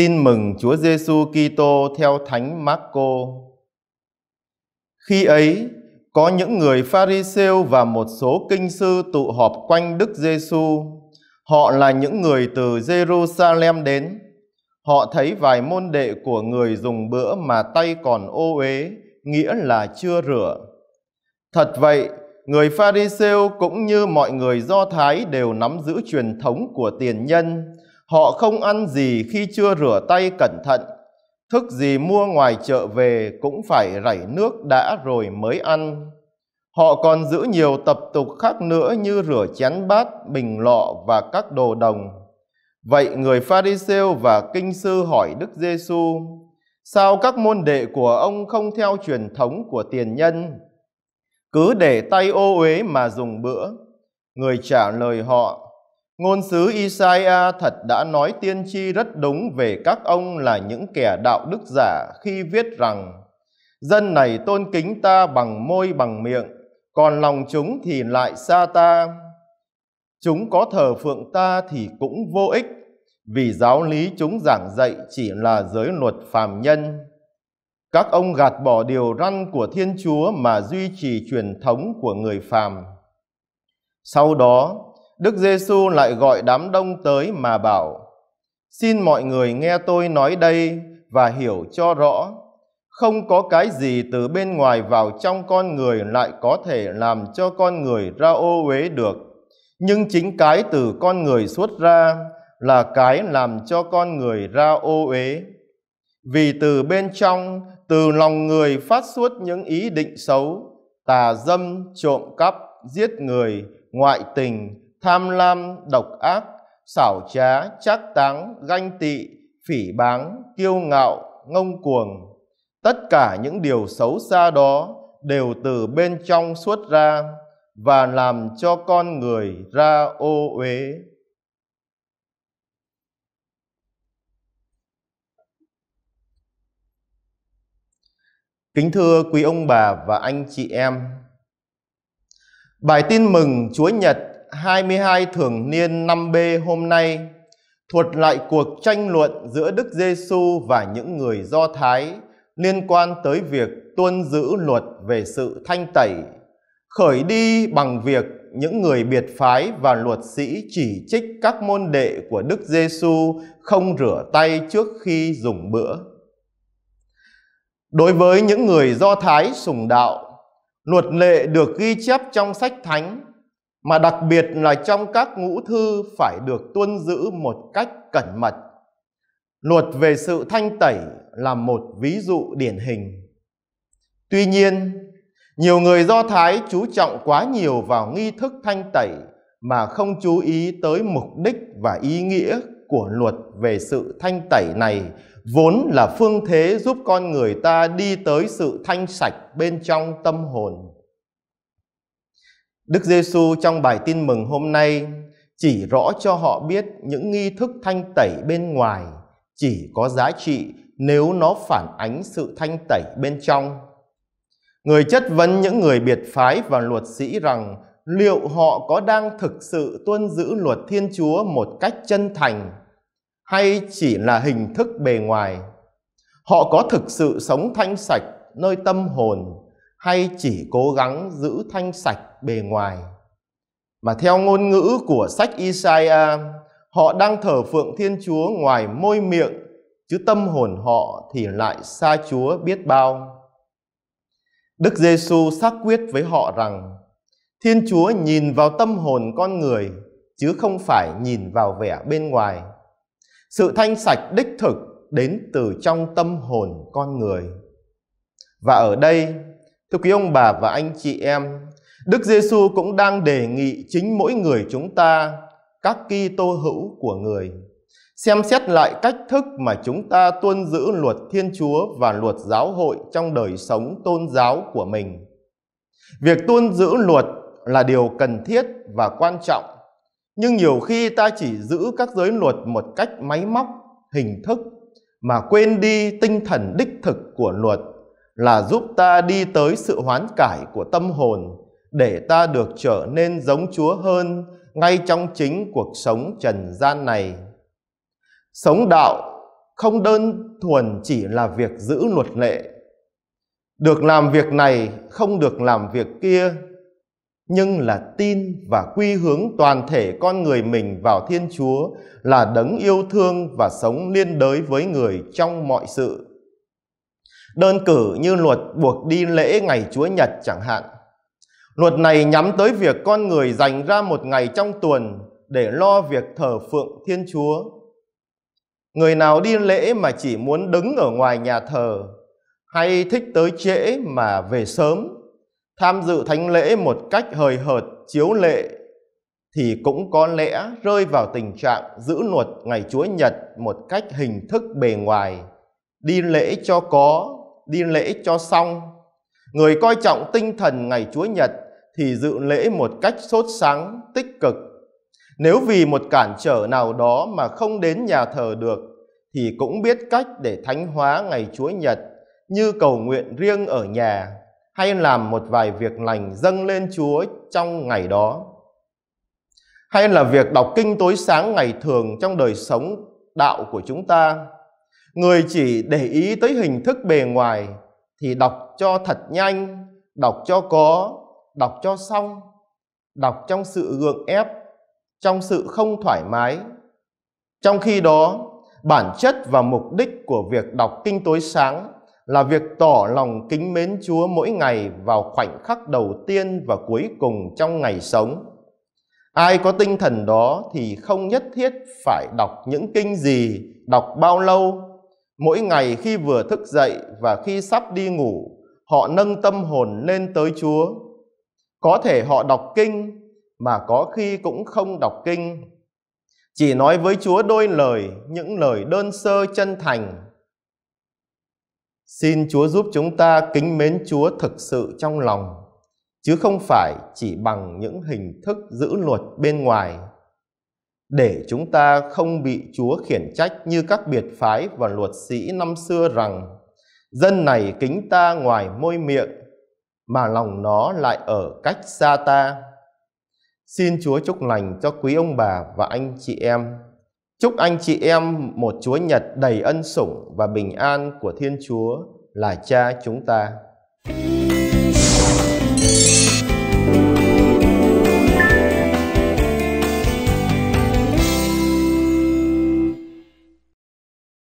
Tin mừng Chúa Giêsu Kitô theo Thánh Marco. Khi ấy, có những người Pharisêu và một số kinh sư tụ họp quanh Đức Giêsu. Họ là những người từ Jerusalem đến. Họ thấy vài môn đệ của người dùng bữa mà tay còn ô uế, nghĩa là chưa rửa. Thật vậy, người Pharisêu cũng như mọi người Do Thái đều nắm giữ truyền thống của tiền nhân, Họ không ăn gì khi chưa rửa tay cẩn thận. Thức gì mua ngoài chợ về cũng phải rảy nước đã rồi mới ăn. Họ còn giữ nhiều tập tục khác nữa như rửa chén bát, bình lọ và các đồ đồng. Vậy người Pharisêu và kinh sư hỏi Đức giê Giêsu: Sao các môn đệ của ông không theo truyền thống của tiền nhân? Cứ để tay ô uế mà dùng bữa. Người trả lời họ: Ngôn sứ Isaiah thật đã nói tiên tri rất đúng về các ông là những kẻ đạo đức giả khi viết rằng Dân này tôn kính ta bằng môi bằng miệng, còn lòng chúng thì lại xa ta. Chúng có thờ phượng ta thì cũng vô ích, vì giáo lý chúng giảng dạy chỉ là giới luật phàm nhân. Các ông gạt bỏ điều răn của Thiên Chúa mà duy trì truyền thống của người phàm. Sau đó, Đức Giêsu lại gọi đám đông tới mà bảo: Xin mọi người nghe tôi nói đây và hiểu cho rõ, không có cái gì từ bên ngoài vào trong con người lại có thể làm cho con người ra ô uế được, nhưng chính cái từ con người xuất ra là cái làm cho con người ra ô uế. Vì từ bên trong, từ lòng người phát xuất những ý định xấu, tà dâm, trộm cắp, giết người, ngoại tình, tham lam, độc ác, xảo trá, trác táng, ganh tị, phỉ báng, kiêu ngạo, ngông cuồng. Tất cả những điều xấu xa đó đều từ bên trong xuất ra và làm cho con người ra ô uế. Kính thưa quý ông bà và anh chị em, Bài tin mừng Chúa Nhật 22 thường niên 5B hôm nay thuật lại cuộc tranh luận giữa Đức Giêsu và những người Do Thái liên quan tới việc tuân giữ luật về sự thanh tẩy, khởi đi bằng việc những người biệt phái và luật sĩ chỉ trích các môn đệ của Đức Giêsu không rửa tay trước khi dùng bữa. Đối với những người Do Thái sùng đạo, luật lệ được ghi chép trong sách thánh mà đặc biệt là trong các ngũ thư phải được tuân giữ một cách cẩn mật. Luật về sự thanh tẩy là một ví dụ điển hình. Tuy nhiên, nhiều người Do Thái chú trọng quá nhiều vào nghi thức thanh tẩy mà không chú ý tới mục đích và ý nghĩa của luật về sự thanh tẩy này vốn là phương thế giúp con người ta đi tới sự thanh sạch bên trong tâm hồn Đức Giêsu trong bài tin mừng hôm nay chỉ rõ cho họ biết những nghi thức thanh tẩy bên ngoài chỉ có giá trị nếu nó phản ánh sự thanh tẩy bên trong. Người chất vấn những người biệt phái và luật sĩ rằng liệu họ có đang thực sự tuân giữ luật Thiên Chúa một cách chân thành hay chỉ là hình thức bề ngoài. Họ có thực sự sống thanh sạch nơi tâm hồn hay chỉ cố gắng giữ thanh sạch bề ngoài. Mà theo ngôn ngữ của sách Isaiah, họ đang thờ phượng Thiên Chúa ngoài môi miệng, chứ tâm hồn họ thì lại xa Chúa biết bao. Đức Giêsu xác quyết với họ rằng Thiên Chúa nhìn vào tâm hồn con người chứ không phải nhìn vào vẻ bên ngoài. Sự thanh sạch đích thực đến từ trong tâm hồn con người. Và ở đây, Thưa quý ông bà và anh chị em, Đức Giêsu cũng đang đề nghị chính mỗi người chúng ta các ki tô hữu của người xem xét lại cách thức mà chúng ta tuân giữ luật Thiên Chúa và luật giáo hội trong đời sống tôn giáo của mình. Việc tuân giữ luật là điều cần thiết và quan trọng, nhưng nhiều khi ta chỉ giữ các giới luật một cách máy móc, hình thức mà quên đi tinh thần đích thực của luật là giúp ta đi tới sự hoán cải của tâm hồn để ta được trở nên giống Chúa hơn ngay trong chính cuộc sống trần gian này. Sống đạo không đơn thuần chỉ là việc giữ luật lệ. Được làm việc này không được làm việc kia, nhưng là tin và quy hướng toàn thể con người mình vào Thiên Chúa là đấng yêu thương và sống liên đới với người trong mọi sự đơn cử như luật buộc đi lễ ngày Chúa Nhật chẳng hạn. Luật này nhắm tới việc con người dành ra một ngày trong tuần để lo việc thờ phượng Thiên Chúa. Người nào đi lễ mà chỉ muốn đứng ở ngoài nhà thờ hay thích tới trễ mà về sớm, tham dự thánh lễ một cách hời hợt chiếu lệ thì cũng có lẽ rơi vào tình trạng giữ luật ngày Chúa Nhật một cách hình thức bề ngoài, đi lễ cho có đi lễ cho xong. Người coi trọng tinh thần ngày Chúa Nhật thì dự lễ một cách sốt sáng, tích cực. Nếu vì một cản trở nào đó mà không đến nhà thờ được, thì cũng biết cách để thánh hóa ngày Chúa Nhật như cầu nguyện riêng ở nhà hay làm một vài việc lành dâng lên Chúa trong ngày đó. Hay là việc đọc kinh tối sáng ngày thường trong đời sống đạo của chúng ta Người chỉ để ý tới hình thức bề ngoài thì đọc cho thật nhanh, đọc cho có, đọc cho xong, đọc trong sự gượng ép, trong sự không thoải mái. Trong khi đó, bản chất và mục đích của việc đọc kinh tối sáng là việc tỏ lòng kính mến Chúa mỗi ngày vào khoảnh khắc đầu tiên và cuối cùng trong ngày sống. Ai có tinh thần đó thì không nhất thiết phải đọc những kinh gì, đọc bao lâu, Mỗi ngày khi vừa thức dậy và khi sắp đi ngủ, họ nâng tâm hồn lên tới Chúa. Có thể họ đọc kinh, mà có khi cũng không đọc kinh. Chỉ nói với Chúa đôi lời, những lời đơn sơ chân thành. Xin Chúa giúp chúng ta kính mến Chúa thực sự trong lòng, chứ không phải chỉ bằng những hình thức giữ luật bên ngoài để chúng ta không bị Chúa khiển trách như các biệt phái và luật sĩ năm xưa rằng dân này kính ta ngoài môi miệng mà lòng nó lại ở cách xa ta. Xin Chúa chúc lành cho quý ông bà và anh chị em. Chúc anh chị em một Chúa Nhật đầy ân sủng và bình an của Thiên Chúa là Cha chúng ta. Thank